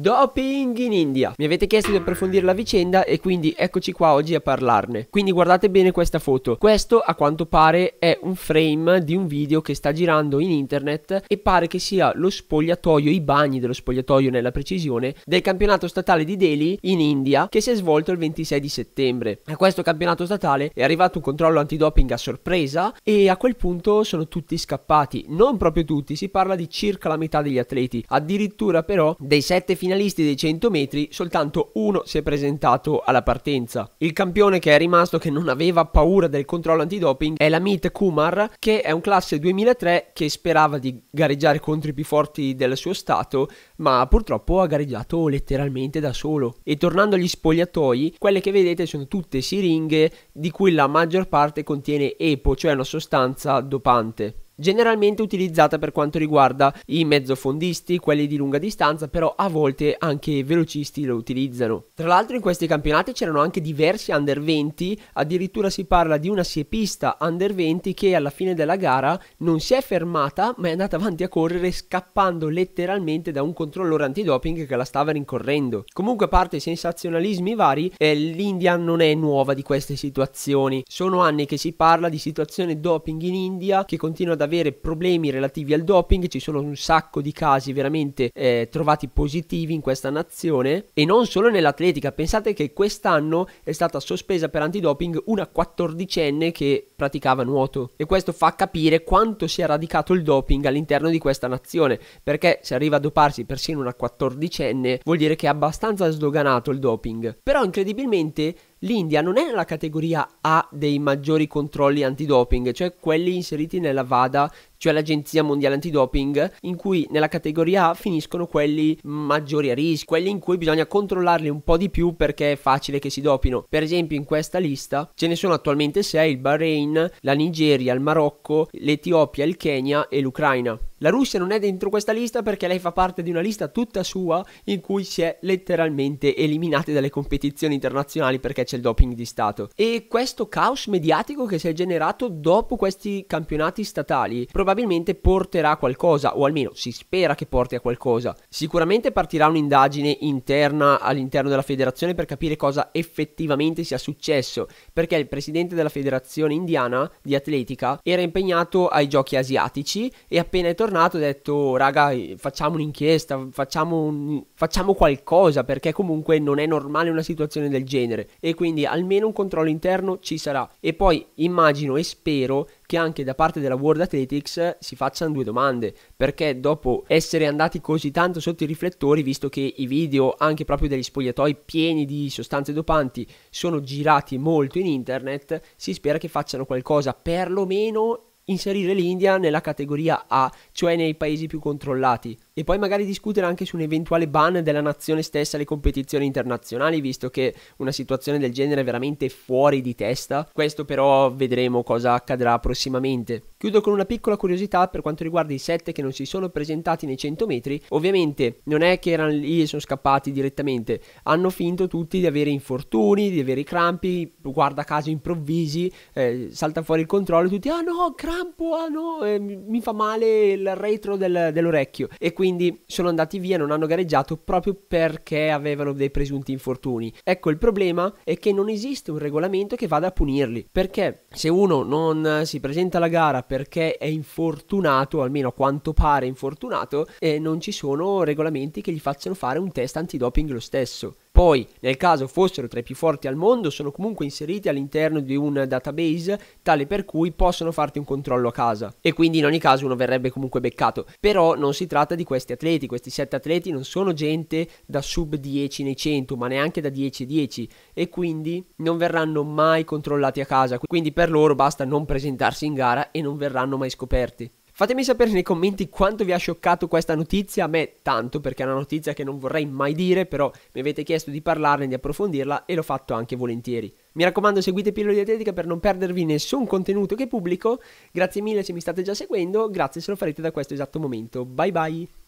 Doping in India. Mi avete chiesto di approfondire la vicenda e quindi eccoci qua oggi a parlarne. Quindi guardate bene questa foto. Questo a quanto pare è un frame di un video che sta girando in internet e pare che sia lo spogliatoio, i bagni dello spogliatoio nella precisione, del campionato statale di Delhi in India che si è svolto il 26 di settembre. A questo campionato statale è arrivato un controllo antidoping a sorpresa e a quel punto sono tutti scappati. Non proprio tutti, si parla di circa la metà degli atleti. Addirittura però dei sette finali finalisti dei 100 metri soltanto uno si è presentato alla partenza. Il campione che è rimasto che non aveva paura del controllo antidoping è l'Amit Kumar che è un classe 2003 che sperava di gareggiare contro i più forti del suo stato ma purtroppo ha gareggiato letteralmente da solo. E tornando agli spogliatoi, quelle che vedete sono tutte siringhe di cui la maggior parte contiene EPO, cioè una sostanza dopante generalmente utilizzata per quanto riguarda i mezzofondisti, quelli di lunga distanza, però a volte anche i velocisti lo utilizzano. Tra l'altro in questi campionati c'erano anche diversi under 20, addirittura si parla di una siepista under 20 che alla fine della gara non si è fermata ma è andata avanti a correre scappando letteralmente da un controllore antidoping che la stava rincorrendo. Comunque a parte i sensazionalismi vari, eh, l'India non è nuova di queste situazioni. Sono anni che si parla di situazione doping in India che continua ad avere problemi relativi al doping, ci sono un sacco di casi veramente eh, trovati positivi in questa nazione e non solo nell'atletica, pensate che quest'anno è stata sospesa per antidoping una 14enne che praticava nuoto e questo fa capire quanto sia radicato il doping all'interno di questa nazione, perché se arriva a doparsi persino una 14enne vuol dire che è abbastanza sdoganato il doping, però incredibilmente l'India non è nella categoria A dei maggiori controlli antidoping, cioè quelli inseriti nella VADA cioè l'Agenzia Mondiale Antidoping, in cui nella categoria A finiscono quelli maggiori a rischio, quelli in cui bisogna controllarli un po' di più perché è facile che si dopino. Per esempio in questa lista ce ne sono attualmente 6, il Bahrain, la Nigeria, il Marocco, l'Etiopia, il Kenya e l'Ucraina. La Russia non è dentro questa lista perché lei fa parte di una lista tutta sua in cui si è letteralmente eliminati dalle competizioni internazionali perché c'è il doping di Stato. E questo caos mediatico che si è generato dopo questi campionati statali probabilmente probabilmente porterà a qualcosa, o almeno si spera che porti a qualcosa. Sicuramente partirà un'indagine interna all'interno della federazione per capire cosa effettivamente sia successo, perché il presidente della federazione indiana di atletica era impegnato ai giochi asiatici e appena è tornato ha detto raga eh, facciamo un'inchiesta, facciamo, un... facciamo qualcosa perché comunque non è normale una situazione del genere e quindi almeno un controllo interno ci sarà. E poi immagino e spero che anche da parte della World Athletics si facciano due domande, perché dopo essere andati così tanto sotto i riflettori, visto che i video anche proprio degli spogliatoi pieni di sostanze dopanti sono girati molto in internet, si spera che facciano qualcosa perlomeno inserire l'India nella categoria A, cioè nei paesi più controllati e poi magari discutere anche su un eventuale ban della nazione stessa alle competizioni internazionali, visto che una situazione del genere è veramente fuori di testa. Questo però vedremo cosa accadrà prossimamente. Chiudo con una piccola curiosità per quanto riguarda i 7 che non si sono presentati nei 100 metri. Ovviamente non è che erano lì e sono scappati direttamente, hanno finto tutti di avere infortuni, di avere i crampi, guarda caso improvvisi, eh, salta fuori il controllo e tutti, ah no, crampo, ah no, eh, mi fa male il retro del, dell'orecchio. E quindi quindi sono andati via, non hanno gareggiato proprio perché avevano dei presunti infortuni. Ecco, il problema è che non esiste un regolamento che vada a punirli, perché se uno non si presenta alla gara perché è infortunato, almeno a quanto pare infortunato, eh, non ci sono regolamenti che gli facciano fare un test antidoping lo stesso poi nel caso fossero tra i più forti al mondo sono comunque inseriti all'interno di un database tale per cui possono farti un controllo a casa e quindi in ogni caso uno verrebbe comunque beccato però non si tratta di questi atleti questi 7 atleti non sono gente da sub 10 nei 100 ma neanche da 10 10 e quindi non verranno mai controllati a casa quindi per loro basta non presentarsi in gara e non verranno mai scoperti Fatemi sapere nei commenti quanto vi ha scioccato questa notizia, a me tanto perché è una notizia che non vorrei mai dire, però mi avete chiesto di parlarne, di approfondirla e l'ho fatto anche volentieri. Mi raccomando seguite Pillole di Atletica per non perdervi nessun contenuto che pubblico, grazie mille se mi state già seguendo, grazie se lo farete da questo esatto momento, bye bye!